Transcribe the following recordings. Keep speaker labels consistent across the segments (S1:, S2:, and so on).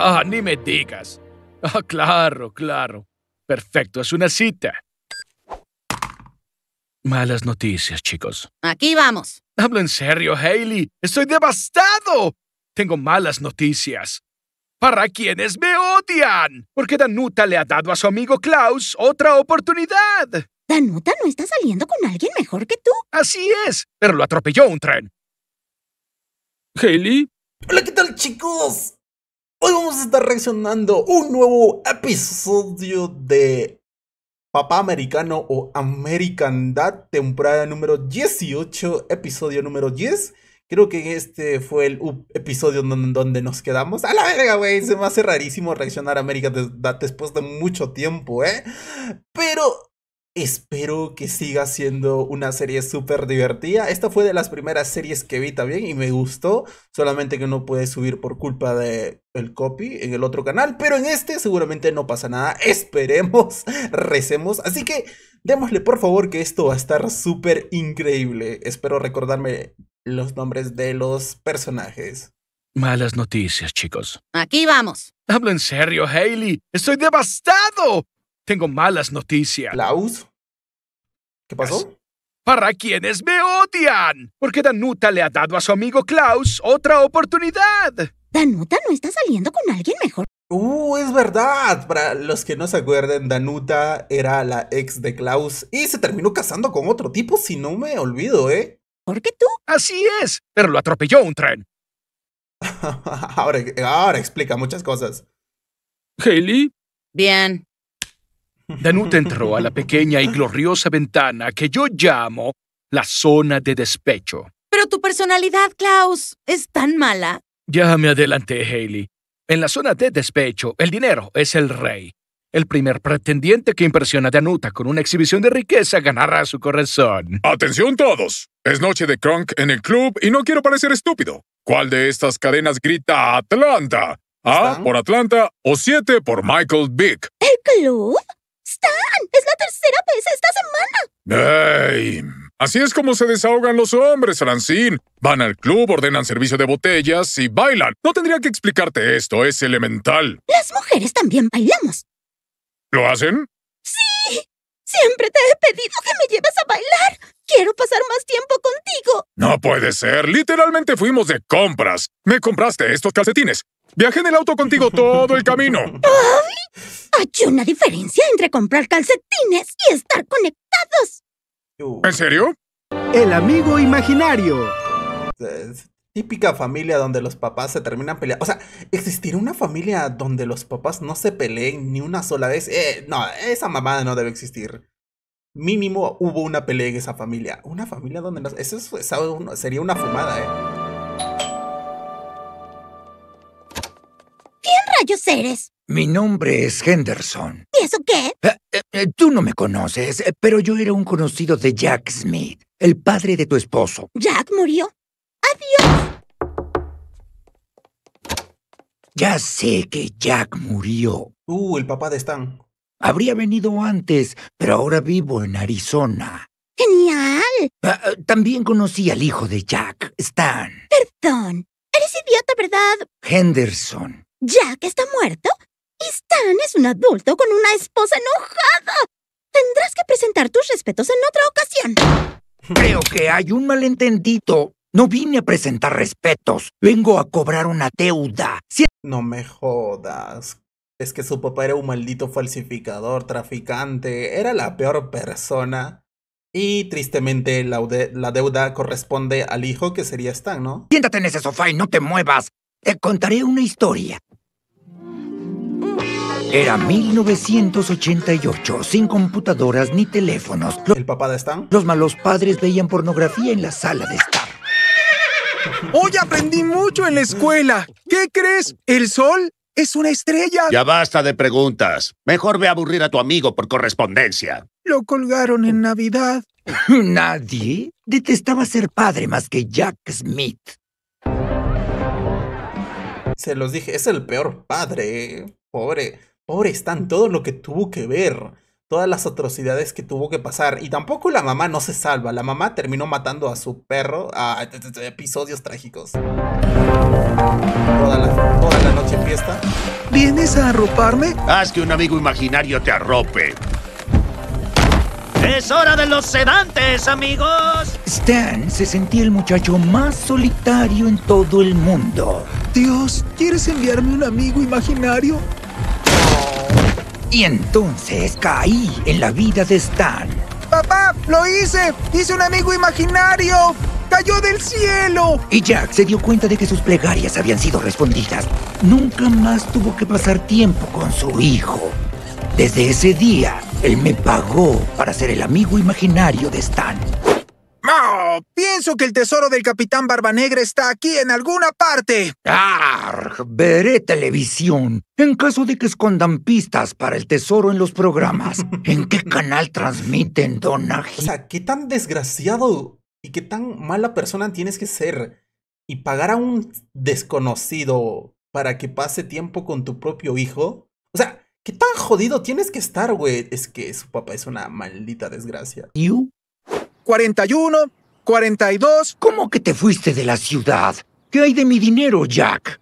S1: Ah, ni me digas. Ah, claro, claro. Perfecto, es una cita. Malas noticias, chicos. Aquí vamos. Hablo en serio, Haley. Estoy devastado. Tengo malas noticias. Para quienes me odian. Porque Danuta le ha dado a su amigo Klaus otra oportunidad. Danuta no está saliendo con alguien mejor que tú. Así es, pero lo atropelló un tren. Haley.
S2: Hola, ¿qué tal, chicos? Hoy vamos a estar reaccionando un nuevo episodio de Papá Americano o American Dad, temporada número 18, episodio número 10. Creo que este fue el episodio donde nos quedamos. A la verga, güey. Se me hace rarísimo reaccionar a American Dad después de mucho tiempo, ¿eh? Pero Espero que siga siendo una serie súper divertida. Esta fue de las primeras series que vi también y me gustó. Solamente que no puede subir por culpa del el copy en el otro canal. Pero en este seguramente no pasa nada. Esperemos, recemos. Así que démosle por favor que esto va a estar súper increíble. Espero recordarme los nombres de los personajes. Malas noticias, chicos.
S1: Aquí vamos. Hablo en serio, Hailey. Estoy devastado. Tengo malas noticias. ¿Klaus? ¿Qué pasó? Para quienes me odian, porque Danuta le ha dado a su amigo Klaus otra oportunidad. Danuta no está saliendo con alguien mejor.
S2: Uh, es verdad. Para los que no se acuerden, Danuta era la ex de Klaus y se terminó casando con otro tipo, si no me olvido, ¿eh? ¿Por qué tú? Así es, pero lo atropelló un tren. ahora, ahora explica muchas cosas. Haley.
S1: Bien. Danuta entró a la pequeña y gloriosa ventana que yo llamo la zona de despecho.
S3: Pero tu personalidad, Klaus, es tan mala.
S1: Ya me adelanté, Haley. En la zona de despecho, el dinero es el rey. El primer pretendiente que impresiona a Danuta con una exhibición de riqueza ganará su corazón.
S4: Atención todos. Es noche de cronk en el club y no quiero parecer estúpido. ¿Cuál de estas cadenas grita Atlanta? A por Atlanta o siete por Michael Big?
S5: ¿El club? ¡Es la tercera vez esta
S4: semana! ¡Ey! Así es como se desahogan los hombres, Francine. Van al club, ordenan servicio de botellas y bailan. No tendría que explicarte esto, es elemental.
S5: Las mujeres también bailamos. ¿Lo hacen? ¡Sí! Siempre te he pedido que me lleves a bailar. Quiero pasar más tiempo contigo.
S4: No puede ser. Literalmente fuimos de compras. Me compraste estos calcetines. Viajé en el auto contigo todo el camino.
S5: Ay, hay una diferencia entre comprar calcetines y estar conectados.
S2: ¿En serio? El amigo imaginario. típica familia donde los papás se terminan peleando. O sea, ¿existirá una familia donde los papás no se peleen ni una sola vez? Eh, no, esa mamada no debe existir mínimo hubo una pelea en esa familia. Una familia donde no... Eso sería una fumada, ¿eh?
S5: rayos eres?
S6: Mi nombre es Henderson. ¿Y eso qué? Eh, eh, eh, tú no me conoces, pero yo era un conocido de Jack Smith, el padre de tu esposo.
S5: ¿Jack murió? ¡Adiós!
S6: Ya sé que Jack murió. Uh, el papá de Stan. Habría venido antes, pero ahora vivo en Arizona. ¡Genial! Ah, ah, también conocí al hijo de Jack, Stan. Perdón. Eres
S5: idiota, ¿verdad?
S6: Henderson.
S5: Ya que está muerto Stan es un adulto con una esposa enojada. Tendrás que presentar tus respetos en otra ocasión.
S6: Creo que hay un malentendido. No vine a presentar respetos. Vengo a cobrar una deuda. No
S2: me jodas. Es que su papá era un maldito falsificador, traficante. Era la peor persona. Y tristemente la, deuda corresponde al hijo que sería Stan, ¿no? Siéntate en ese sofá y no te muevas. Te contaré una historia. Era
S6: 1988, sin computadoras ni teléfonos. ¿El papá de Stan? Los malos padres veían pornografía en la sala de estar. Hoy aprendí mucho en la escuela. ¿Qué crees? ¿El sol? Es una estrella. Ya
S1: basta de preguntas. Mejor ve a aburrir a tu amigo por correspondencia.
S6: Lo colgaron en Navidad. Nadie detestaba ser padre más que Jack Smith.
S2: Se los dije, es el peor padre. Pobre, pobre Stan, todo lo que tuvo que ver, todas las atrocidades que tuvo que pasar. Y tampoco la mamá no se salva, la mamá terminó matando a su perro a episodios trágicos. Toda la, noche en noche fiesta.
S4: ¿Vienes a
S1: arroparme? Haz que un amigo imaginario te arrope.
S4: ¡Es hora
S6: de los sedantes, amigos! Stan se sentía el muchacho más solitario en todo el mundo. Dios, ¿quieres enviarme un amigo imaginario? Y entonces caí en la vida de Stan. ¡Papá! ¡Lo hice! ¡Hice un amigo imaginario! ¡Cayó del cielo! Y Jack se dio cuenta de que sus plegarias habían sido respondidas. Nunca más tuvo que pasar tiempo con su hijo. Desde ese día, él me pagó para ser el amigo imaginario de Stan. Pienso que el tesoro del Capitán Barba Negra está aquí en alguna parte. ¡Argh! Veré televisión. En caso de que escondan pistas para
S2: el tesoro en los programas, ¿en qué canal transmiten, Donaje? O sea, ¿qué tan desgraciado y qué tan mala persona tienes que ser y pagar a un desconocido para que pase tiempo con tu propio hijo? O sea, ¿qué tan jodido tienes que estar, güey? Es que su papá es una maldita desgracia.
S6: ¿You? 41 42. ¿Cómo que te fuiste de la ciudad? ¿Qué hay de mi dinero, Jack?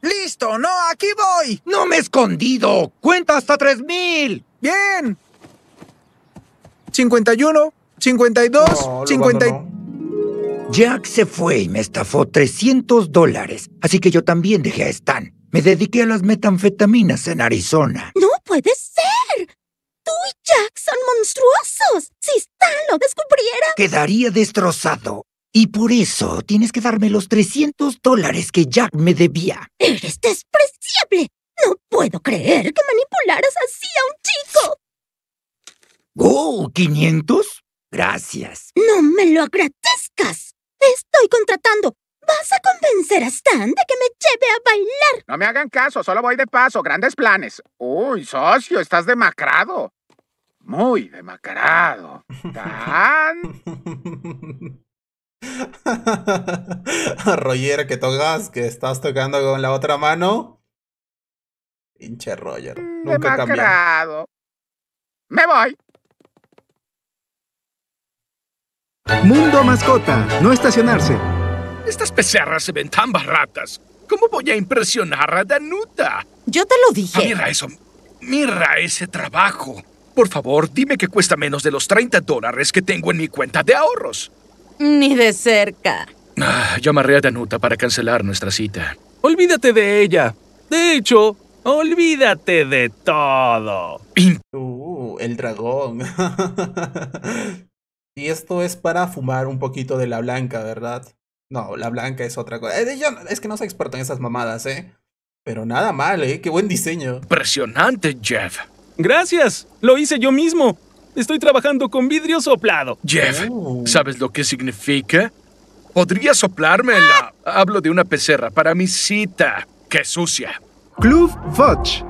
S6: ¡Listo! ¡No, aquí voy! ¡No me he escondido! ¡Cuenta hasta 3000! ¡Bien! 51, 52, no, 50. Jack se fue y me estafó 300 dólares, así que yo también dejé a Stan. Me dediqué a las metanfetaminas en Arizona.
S5: ¡No puede ser! Tú y Jack son monstruosos. Si Stan lo descubriera...
S6: Quedaría destrozado. Y por eso tienes que darme los 300 dólares que Jack me debía. Eres despreciable. No puedo creer que manipularas
S5: así a un chico.
S6: ¡Oh! ¿500? Gracias.
S5: No me lo agradezcas. estoy contratando ¿Vas a convencer a
S2: Stan de que me lleve a bailar? No me hagan caso, solo voy de paso, grandes planes. Uy, socio, estás demacrado. Muy demacrado. Stan Roger, que tocas, que estás tocando con la otra mano. Pinche Roger. Mm, nunca demacrado. Me voy. Mundo Mascota, no estacionarse.
S1: Estas pecerras se ven tan baratas. ¿Cómo voy a impresionar a Danuta? Yo te lo dije. Ah, mira eso. Mira ese trabajo. Por favor, dime que cuesta menos de los 30 dólares que tengo en mi cuenta de ahorros.
S3: Ni de cerca.
S1: Ah, llamaré a Danuta para cancelar nuestra cita. Olvídate de ella. De hecho, olvídate de
S2: todo. Uh, el dragón. y esto es para fumar un poquito de la blanca, ¿verdad? No, la blanca es otra cosa. Eh, es que no soy experto en esas mamadas, ¿eh? Pero nada mal, ¿eh? Qué buen diseño. Impresionante, Jeff. Gracias. Lo hice yo mismo. Estoy trabajando con vidrio soplado. Jeff,
S1: oh. ¿sabes lo que significa? Podría soplármela. Hablo de una pecerra para mi cita. ¡Qué sucia!
S2: Club Fudge.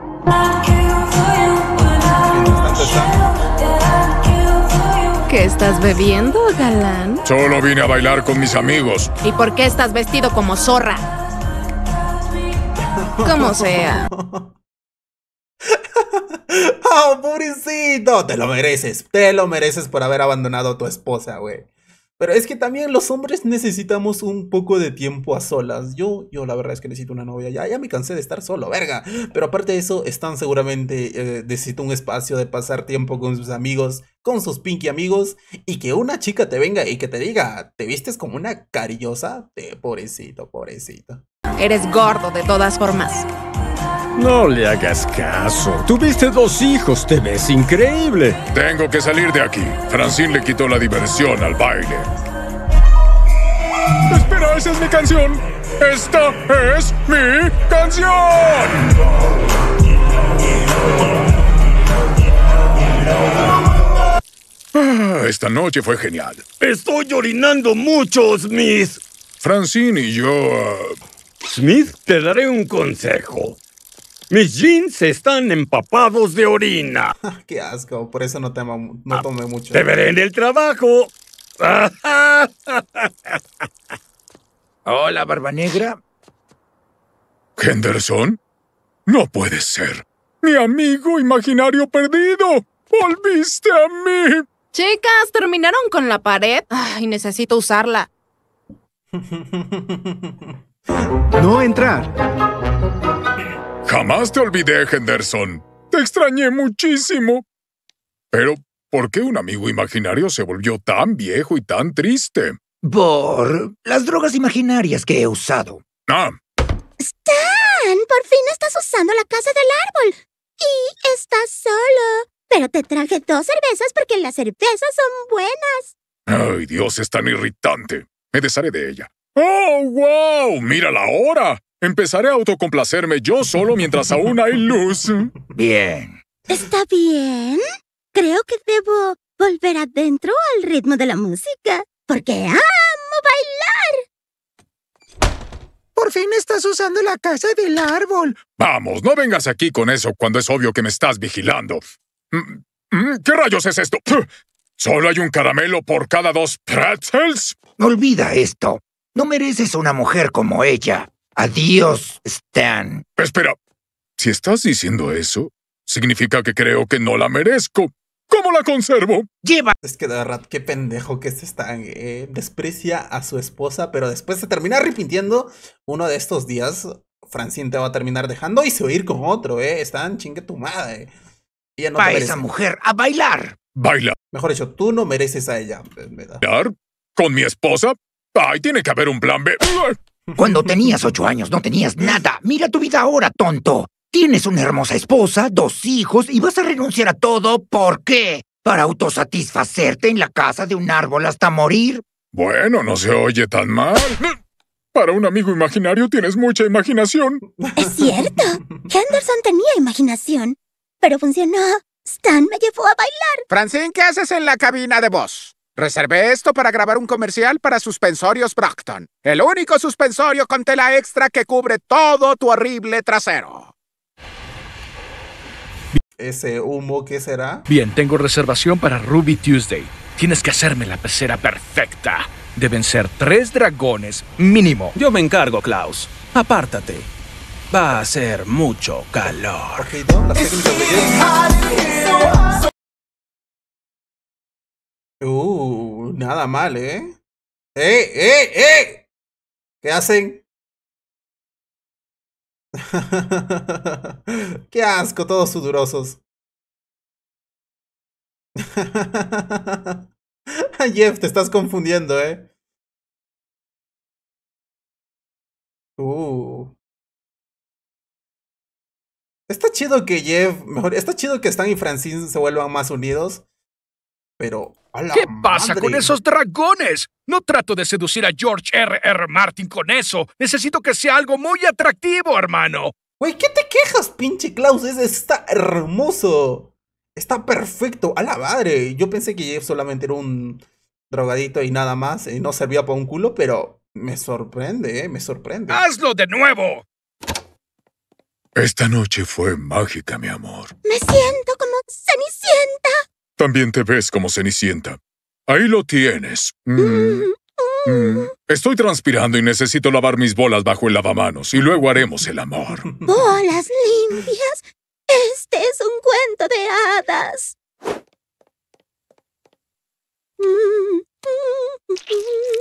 S3: ¿Qué estás bebiendo, galán?
S4: Solo vine a bailar con mis amigos.
S3: ¿Y por qué estás vestido como zorra? Como sea. ¡Oh,
S2: pobrecito! Te lo mereces. Te lo mereces por haber abandonado a tu esposa, güey. Pero es que también los hombres necesitamos un poco de tiempo a solas. Yo, yo la verdad es que necesito una novia. Ya, ya me cansé de estar solo, verga. Pero aparte de eso, están seguramente eh, necesito un espacio de pasar tiempo con sus amigos, con sus pinky amigos, y que una chica te venga y que te diga, ¿te vistes como una carillosa? pobrecito, pobrecito.
S4: Eres gordo
S2: de todas formas.
S4: No le hagas caso. Tuviste dos hijos, te ves increíble. Tengo que salir de aquí. Francine le quitó la diversión al baile. Espera, esa es mi canción. Esta es mi canción. Ah, esta noche fue genial. Estoy orinando mucho, Smith. Francine y yo... Ah,
S1: Smith, te daré un consejo. Mis jeans están empapados
S2: de orina. Ah, qué asco, por eso no, ah, tomé mucho. Te veré en el
S6: trabajo. Hola, Barba Negra.
S4: ¿Henderson? No puede ser. Mi amigo imaginario perdido. Volviste a mí. Chicas, terminaron con la
S3: pared. Ay, necesito usarla.
S4: no entrar. Jamás te olvidé, Henderson. Te extrañé muchísimo. Pero, ¿por qué un amigo imaginario se volvió tan viejo y tan triste? Por las drogas imaginarias que he usado. Ah.
S5: Stan, por fin estás usando la casa del árbol. Y estás solo. Pero te traje dos cervezas porque las cervezas son buenas.
S4: Ay, Dios, es tan irritante. Me desharé de ella. ¡Oh, wow! ¡Mira la hora! Empezaré a autocomplacerme yo solo mientras aún hay luz. Bien.
S5: ¿Está bien? Creo que debo volver adentro al ritmo de la música, porque amo bailar. Por fin
S6: estás usando la casa del árbol.
S4: Vamos, no vengas aquí con eso cuando es obvio que me estás vigilando. Mm, mm, ¿Qué rayos es esto? ¿Solo hay un caramelo por cada dos pretzels? Olvida esto.
S6: No mereces una
S4: mujer como ella. Adiós, Stan. Espera, si estás diciendo eso, significa que creo que no la merezco.
S2: ¿Cómo la conservo? Lleva. Es que de verdad, qué pendejo que es Stan. Eh, desprecia a su esposa, pero después se termina arrepintiendo uno de estos días. Francine te va a terminar dejando y se va a ir con otro, ¿eh? Stan, chingue tu madre. Ella no va esa mujer a bailar. Baila. Mejor dicho, tú no mereces a ella.
S4: ¿Bailar? ¿Con mi esposa? Ay, tiene que haber un plan B. Cuando tenías ocho
S6: años no tenías nada. Mira tu vida ahora, tonto. Tienes una hermosa esposa, dos hijos y vas a renunciar a todo. ¿Por qué? ¿Para autosatisfacerte en la casa de un árbol
S4: hasta morir? Bueno, no se oye tan mal. Para un amigo imaginario tienes mucha imaginación.
S5: Es cierto. Henderson tenía imaginación, pero funcionó. Stan me llevó a bailar.
S2: Francine, ¿qué haces en la cabina de voz? Reservé esto para grabar un comercial para suspensorios Brockton, el único suspensorio con tela extra que cubre todo tu horrible trasero. Ese humo, ¿qué será?
S1: Bien, tengo reservación para Ruby Tuesday. Tienes que hacerme la pecera perfecta. Deben ser tres dragones mínimo. Yo me encargo, Klaus. Apártate. Va a ser mucho calor.
S4: Uh,
S2: nada mal, ¿eh? ¡Eh, eh, eh! ¿Qué hacen? ¡Qué asco, todos sudorosos!
S1: Jeff, te estás confundiendo, ¿eh?
S2: Uh. Está chido que Jeff, mejor, está chido que Stan y Francine se vuelvan más unidos pero... A ¿Qué pasa con esos
S1: dragones? No trato de seducir a George R. R. Martin con eso. Necesito que sea algo muy atractivo, hermano.
S2: Güey, ¿qué te quejas, pinche Klaus? Ese está hermoso. Está perfecto. A la madre. Yo pensé que solamente era un drogadito y nada más. Y no servía para un culo, pero me sorprende, eh, me sorprende.
S1: ¡Hazlo de nuevo!
S4: Esta noche fue mágica, mi amor.
S2: Me
S5: siento como Cenicienta.
S4: También te ves como Cenicienta. Ahí lo tienes. Mm. Mm. Estoy transpirando y necesito lavar mis bolas bajo el lavamanos y luego haremos el amor.
S5: ¿Bolas limpias? Este es un cuento de hadas.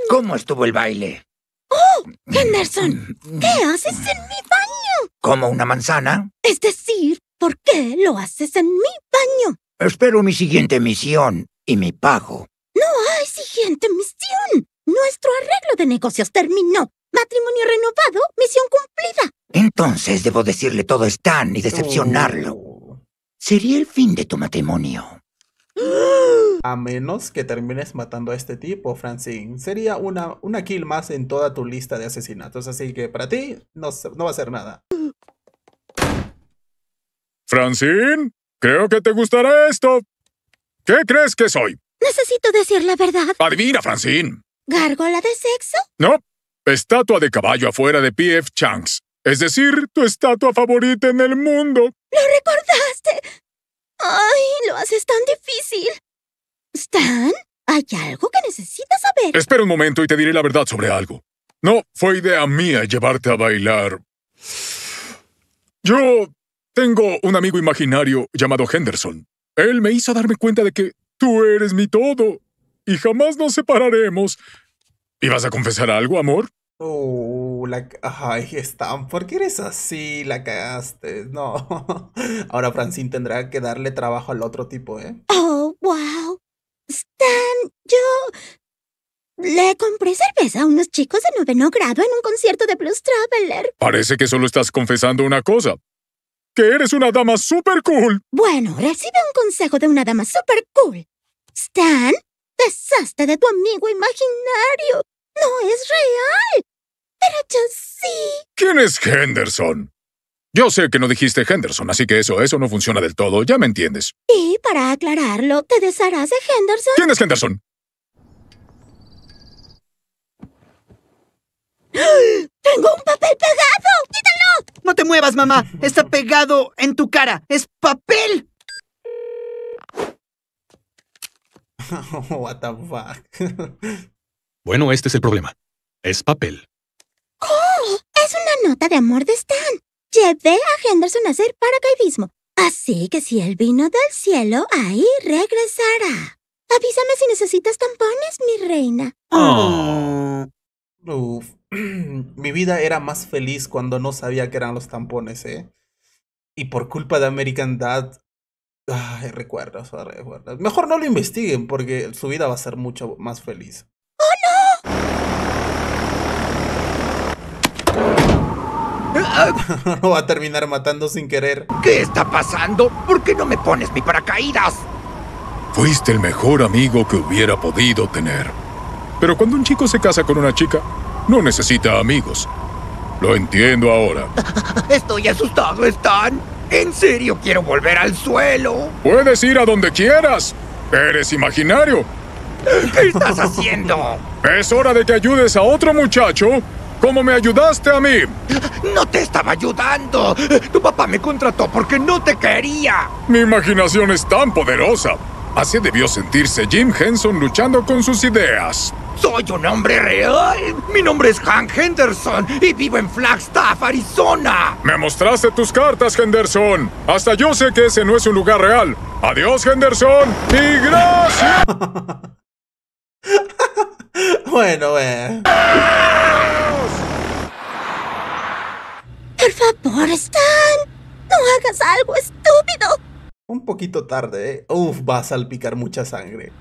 S6: ¿Cómo estuvo el baile?
S5: ¡Oh! Henderson, ¿qué haces en mi baño?
S6: ¿Como una manzana?
S5: Es decir, ¿por qué lo haces en mi baño?
S6: Espero mi siguiente misión y mi pago.
S5: No hay siguiente misión. Nuestro arreglo de negocios terminó. Matrimonio renovado, misión cumplida.
S6: Entonces debo decirle todo a Stan y decepcionarlo. Sería el fin de tu matrimonio.
S2: A menos que termines matando a este tipo, Francine. Sería una, una kill más en toda tu lista de asesinatos, así que para ti no, no va a ser nada.
S4: ¿Francine? Creo que te gustará esto. ¿Qué crees que soy?
S5: Necesito decir la verdad.
S4: Adivina, Francine.
S5: ¿Gárgola de sexo?
S4: No. Estatua de caballo afuera de P.F. Chang's. Es decir, tu estatua favorita en el mundo.
S5: ¡Lo recordaste! ¡Ay, lo haces tan difícil! ¿Stan? Hay algo que necesitas
S4: saber. Espera un momento y te diré la verdad sobre algo. No, fue idea mía llevarte a bailar. Yo tengo un amigo imaginario llamado Henderson. Él me hizo darme cuenta de que tú eres mi todo y jamás nos separaremos.
S2: ¿Y vas a confesar algo, amor? Oh, la... Ay, Stan, ¿por qué eres así? La cagaste. No. Ahora Francine tendrá que darle trabajo al otro tipo, ¿eh?
S5: Oh, wow. Stan, yo... Le compré cerveza a unos chicos de noveno grado en un concierto de Blues Traveler.
S4: Parece que solo estás confesando una cosa que eres una dama super cool.
S5: Bueno, recibe un consejo de una dama super cool. Stan, deshazte de tu amigo imaginario. No es real. Pero yo sí.
S4: ¿Quién es Henderson? Yo sé que no dijiste Henderson, así que eso, eso no funciona del todo, ya me entiendes.
S5: Y para aclararlo, ¿te desharás de Henderson?
S4: ¿Quién es Henderson?
S5: ¡Tengo un papel pegado! ¡Quítalo! No te muevas, mamá. Está pegado en tu cara. ¡Es papel!
S2: what the fuck.
S1: bueno, este es el problema. Es papel.
S2: ¡Oh! Es una
S5: nota de amor de Stan. Llevé a Henderson a hacer paracaidismo. Así que si él vino del cielo, ahí regresará. Avísame si necesitas tampones, mi reina.
S2: Oh. Uf. mi vida era más feliz cuando no sabía que eran los tampones, ¿eh? Y por culpa de American Dad... Ay, recuerdos, recuerdos. Mejor no lo investiguen porque su vida va a ser mucho más feliz. ¡Oh, no! no va a terminar matando sin querer. ¿Qué está pasando? ¿Por qué no me pones mi paracaídas?
S4: Fuiste el mejor amigo que hubiera
S2: podido tener.
S4: Pero cuando un chico se casa con una chica, no necesita amigos. Lo entiendo ahora. Estoy asustado, Stan. En serio, quiero volver al suelo. Puedes ir a donde quieras. Eres imaginario. ¿Qué estás haciendo? Es hora de que ayudes a otro muchacho como me ayudaste a mí. No te estaba ayudando. Tu papá me contrató porque no te quería. Mi imaginación es tan poderosa. Así debió sentirse Jim Henson luchando con sus ideas. Soy un hombre real. Mi nombre es Hank Henderson y vivo en Flagstaff, Arizona. Me mostraste tus cartas, Henderson. Hasta yo sé que ese no es un lugar real. Adiós, Henderson. Y gracias.
S2: bueno, eh. Por favor, Stan. No hagas algo estúpido. Un poquito tarde, ¿eh? Uf, va a salpicar mucha sangre.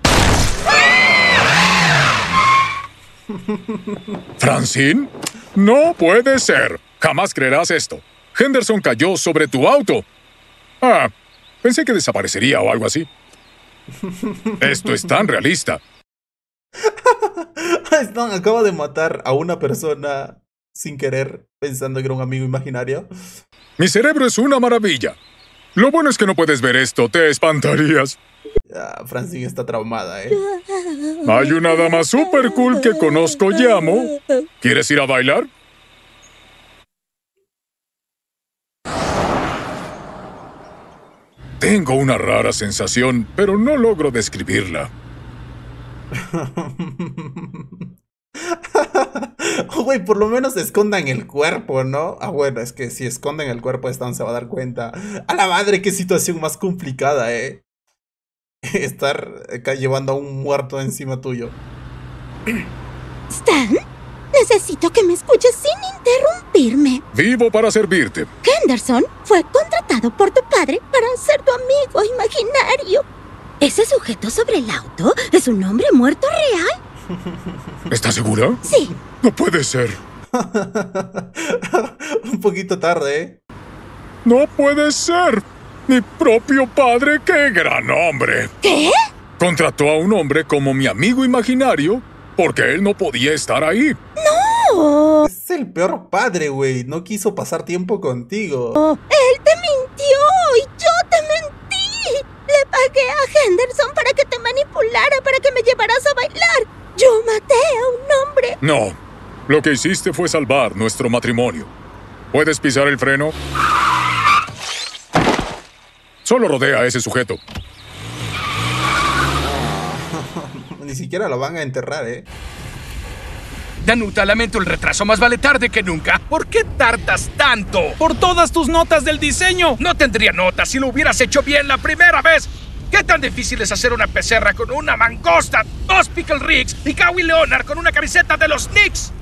S4: ¿Francine? No puede ser. Jamás creerás esto. Henderson cayó sobre tu auto. Ah, pensé que desaparecería o algo así. Esto es tan realista.
S2: Stan acaba de matar a una persona sin querer, pensando que era un amigo imaginario.
S4: Mi cerebro es una maravilla. Lo bueno es que no puedes ver esto, te espantarías. Ah, Francine está traumada, ¿eh? Hay una dama super cool que conozco y amo. ¿Quieres ir a bailar? Tengo una rara sensación, pero no logro describirla.
S2: Güey, por lo menos escondan el cuerpo, ¿no? Ah, bueno, es que si esconden el cuerpo, Stan se va a dar cuenta. A la madre, qué situación más complicada, ¿eh? Estar acá llevando a un muerto encima tuyo. Stan, necesito que me escuches sin interrumpirme.
S4: Vivo para servirte.
S5: Henderson fue contratado por tu padre para ser tu amigo imaginario. ¿Ese sujeto sobre el auto es un hombre muerto real?
S2: ¿Estás segura? Sí. No puede ser. Un poquito tarde, ¿eh?
S4: No puede ser. Mi propio padre, qué gran hombre. ¿Qué? Contrató a un hombre como mi amigo imaginario
S2: porque él no podía estar ahí. ¡No! Es el peor padre, güey. No quiso pasar tiempo contigo. él
S5: te mintió y yo te mentí. Le pagué a Henderson para que te manipulara, para que me llevaras a bailar. Yo maté a un hombre.
S4: No. Lo que hiciste fue salvar nuestro matrimonio. ¿Puedes pisar el freno? Solo rodea a ese sujeto.
S2: Ni siquiera lo van a enterrar,
S1: ¿eh? Danuta, lamento el retraso. Más vale tarde que nunca. ¿Por qué tardas tanto? Por todas tus notas del diseño. No tendría notas si lo hubieras hecho bien la primera vez. ¿Qué tan difícil es hacer una pecerra con una mangosta, dos pickle rigs y Cowie Leonard con una camiseta de los Knicks?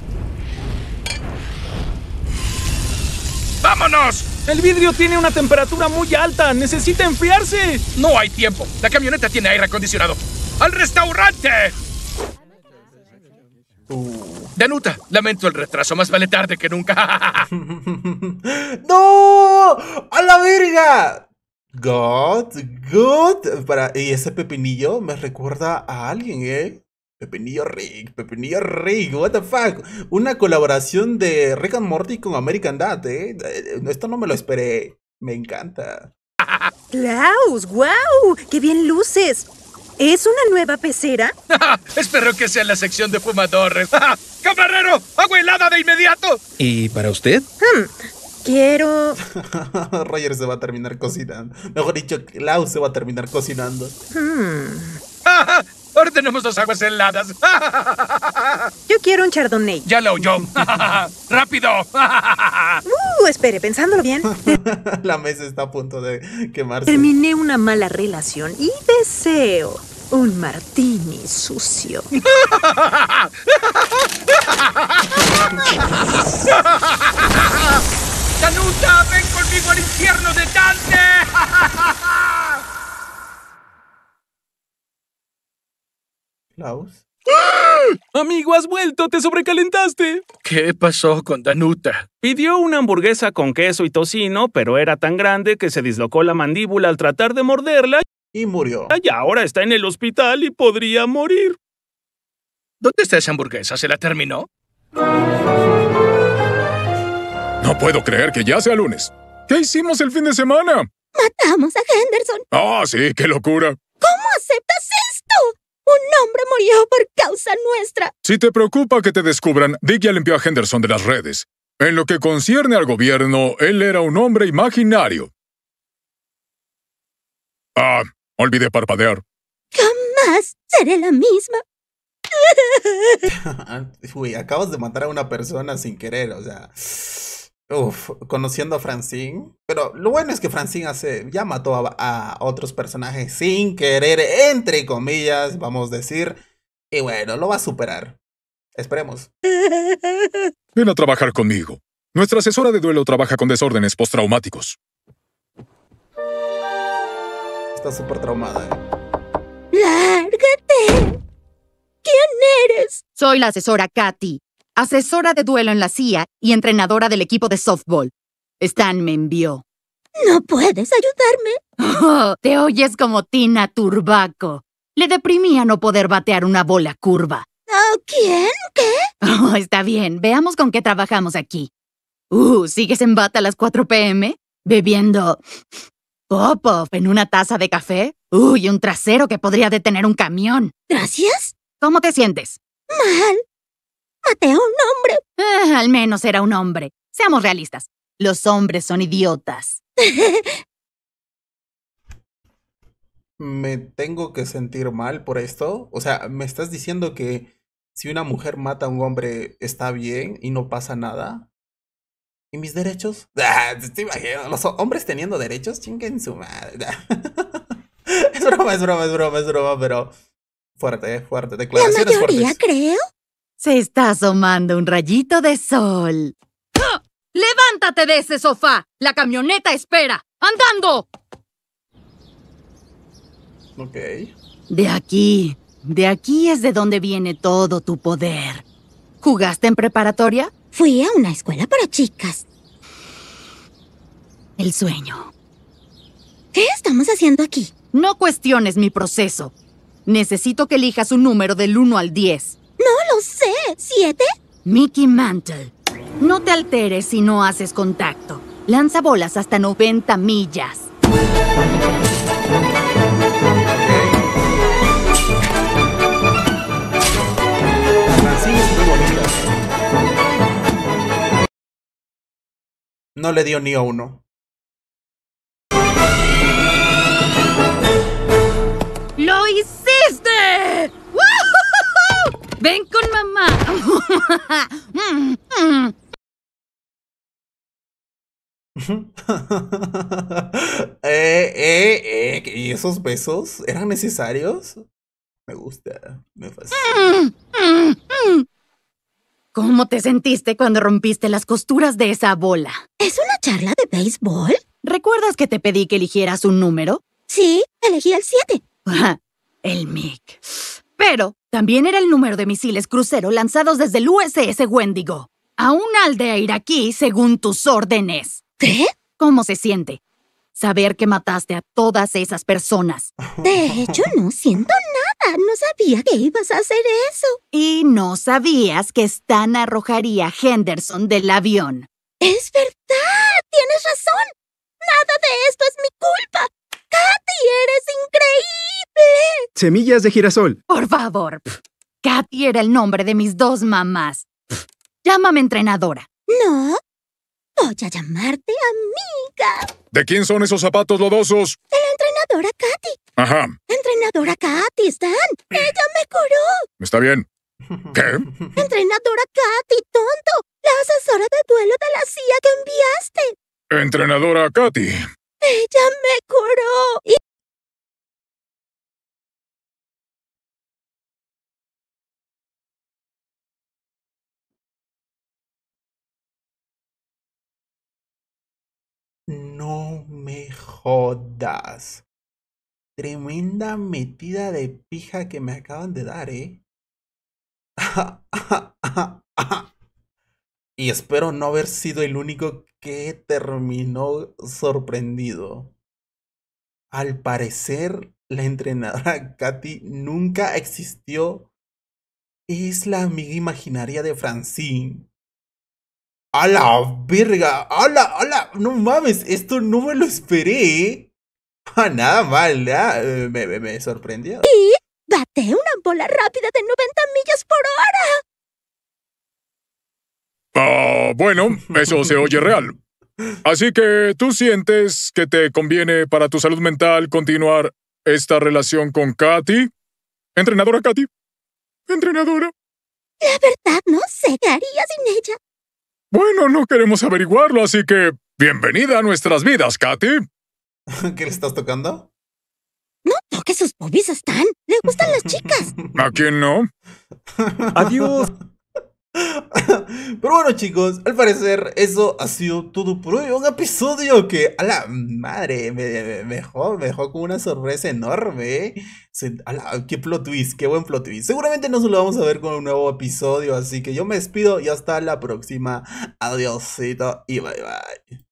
S1: ¡Vámonos! El vidrio tiene una temperatura muy alta. Necesita enfriarse. No hay tiempo. La camioneta tiene aire acondicionado. ¡Al restaurante! Uh. Danuta, lamento el retraso. Más vale tarde que nunca.
S2: ¡No! ¡A la verga! God, good. Para, y ese pepinillo me recuerda a alguien, ¿eh? Pepinillo Rick, Pepinillo Rick, what the fuck. Una colaboración de Rick and Morty con American Dad, ¿eh? eh esto no me lo esperé. Me encanta.
S1: Klaus,
S2: wow, qué bien luces. ¿Es una nueva pecera?
S1: Espero que sea la sección de fumadores. ¡Camarero! ¡Agua helada de inmediato! ¿Y para usted? Hmm,
S3: Quiero.
S2: Roger se va a terminar cocinando. Mejor dicho, Klaus se va a terminar cocinando.
S1: Hmm.
S2: Ahora tenemos dos aguas heladas.
S1: Yo quiero un chardonnay.
S2: Ya lo oyó. ¡Rápido!
S3: uh, espere, pensándolo bien.
S2: La mesa está a punto de quemarse.
S3: Terminé una mala relación y deseo un martini sucio.
S1: ¡Danuta, ven conmigo al infierno de Dante. Klaus. ¡Ah! Amigo, has vuelto, te sobrecalentaste. ¿Qué pasó con Danuta? Pidió una hamburguesa con queso y tocino, pero era tan grande que se dislocó la mandíbula al tratar de morderla y murió. Ah, y ahora está en el hospital y podría morir.
S4: ¿Dónde está esa hamburguesa? ¿Se la terminó? No puedo creer que ya sea lunes. ¿Qué hicimos el fin de semana?
S5: Matamos a Henderson.
S4: Ah, sí, qué locura.
S5: ¿Cómo aceptas esto? Un hombre murió por causa nuestra.
S4: Si te preocupa que te descubran, Dick ya limpió a Henderson de las redes. En lo que concierne al gobierno, él era un hombre imaginario.
S2: Ah, olvidé parpadear.
S5: Jamás seré la misma.
S2: Uy, acabas de matar a una persona sin querer, o sea. Uf, conociendo a Francine. Pero lo bueno es que Francine hace, ya mató a, otros personajes sin querer, entre comillas, vamos a decir. Y bueno, lo va a superar. Esperemos.
S4: Ven a trabajar conmigo. Nuestra asesora de duelo trabaja con desórdenes postraumáticos.
S2: Está súper traumada. ¿eh? ¡Lárgate! ¿Quién
S3: eres? Soy la asesora Katy asesora de duelo en la CIA y entrenadora del equipo de softball. Stan me envió. ¿No puedes ayudarme? Oh, te oyes como Tina Turbaco. Le deprimía no poder batear una bola curva. ¿Quién? ¿Qué? Oh, está bien, veamos con qué trabajamos aquí. Uh, ¿sigues en bata a las 4 pm? ¿Bebiendo pop en una taza de café? Uy, un trasero que podría detener un camión. Gracias. ¿Cómo te sientes? Mal. Mateo. a un hombre. Ah, al menos era un hombre. Seamos realistas. Los hombres son idiotas.
S2: ¿Me tengo que sentir mal por esto? O sea, ¿me estás diciendo que si una mujer mata a un hombre está bien y no pasa nada? ¿Y mis derechos? Ah, te imagino, los hombres teniendo derechos, chinguen su madre. es broma, es broma, es broma, es broma, pero fuerte, fuerte, declaraciones La mayoría,
S5: creo,
S3: se está asomando un rayito de sol.
S5: ¡Ah! ¡Levántate
S3: de ese sofá! ¡La camioneta espera! ¡Andando! Ok. De aquí. De aquí es de donde viene todo tu poder. ¿Jugaste en preparatoria? Fui a una escuela para chicas. El sueño. ¿Qué estamos haciendo aquí? No cuestiones mi proceso. Necesito que elijas un número del 1 al 10. No lo sé. ¿Siete? Mickey Mantle. No te alteres si no haces contacto. Lanza bolas hasta 90 millas.
S2: No le dio ni a uno.
S5: Ven con mamá.
S2: eh, eh, eh, ¿y esos besos eran necesarios? Me gusta, me
S5: fascina.
S3: ¿Cómo te sentiste cuando rompiste las costuras de esa bola? ¿Es una charla de béisbol? ¿Recuerdas que te pedí que eligieras un número? Sí, elegí el 7. el Mick. Pero también era el número de misiles crucero lanzados desde el USS Wendigo a una aldea iraquí según tus órdenes. ¿Qué? ¿Cómo se siente? Saber que mataste a todas esas personas.
S5: De hecho, no siento nada. No sabía que ibas a hacer eso. Y
S3: no sabías que Stan arrojaría a Henderson del avión.
S5: Es verdad. Tienes razón. Nada de esto es mi culpa. ¡Katy, eres increíble! Semillas de girasol. Por favor.
S3: Katy era el nombre de mis dos mamás. Llámame entrenadora. No. Voy a
S5: llamarte amiga.
S4: ¿De quién son esos zapatos lodosos? De la
S5: entrenadora Katy. Ajá. Entrenadora Katy, Stan. Ella me curó.
S4: Está bien. ¿Qué?
S5: Entrenadora Katy, tonto. La asesora de duelo de la CIA que enviaste.
S4: Entrenadora Katy,
S1: ella me curó.
S2: No me jodas. Tremenda metida de pija que me acaban de dar, ¿eh? y espero no haber sido el único que terminó sorprendido. Al parecer, la entrenadora Katy nunca existió. Es la amiga imaginaria de Francine. ¡A la verga! hola la, ¡No mames! Esto no me lo esperé. Ah, nada mal, ¿ah? Eh, me, sorprendió. Y
S5: bate una bola rápida de 90 millas por hora.
S2: Ah, bueno, eso se oye real.
S4: Así que tú sientes que te conviene para tu salud mental continuar esta relación con Katy. Entrenadora Katy. Entrenadora.
S5: La verdad no sé qué haría sin ella.
S4: Bueno, no queremos averiguarlo, así que bienvenida a nuestras vidas, Katy. ¿Qué le estás tocando?
S5: No toques sus boobies, están. Le gustan las chicas.
S2: ¿A quién no? Adiós. Pero bueno chicos, al parecer eso ha sido todo por hoy. Un episodio que a la madre me, dejó, con una sorpresa enorme. Que ¿eh? qué plot twist, qué buen plot twist. Seguramente no lo vamos a ver con un nuevo episodio, así que yo me despido y hasta la próxima. Adiósito y bye bye.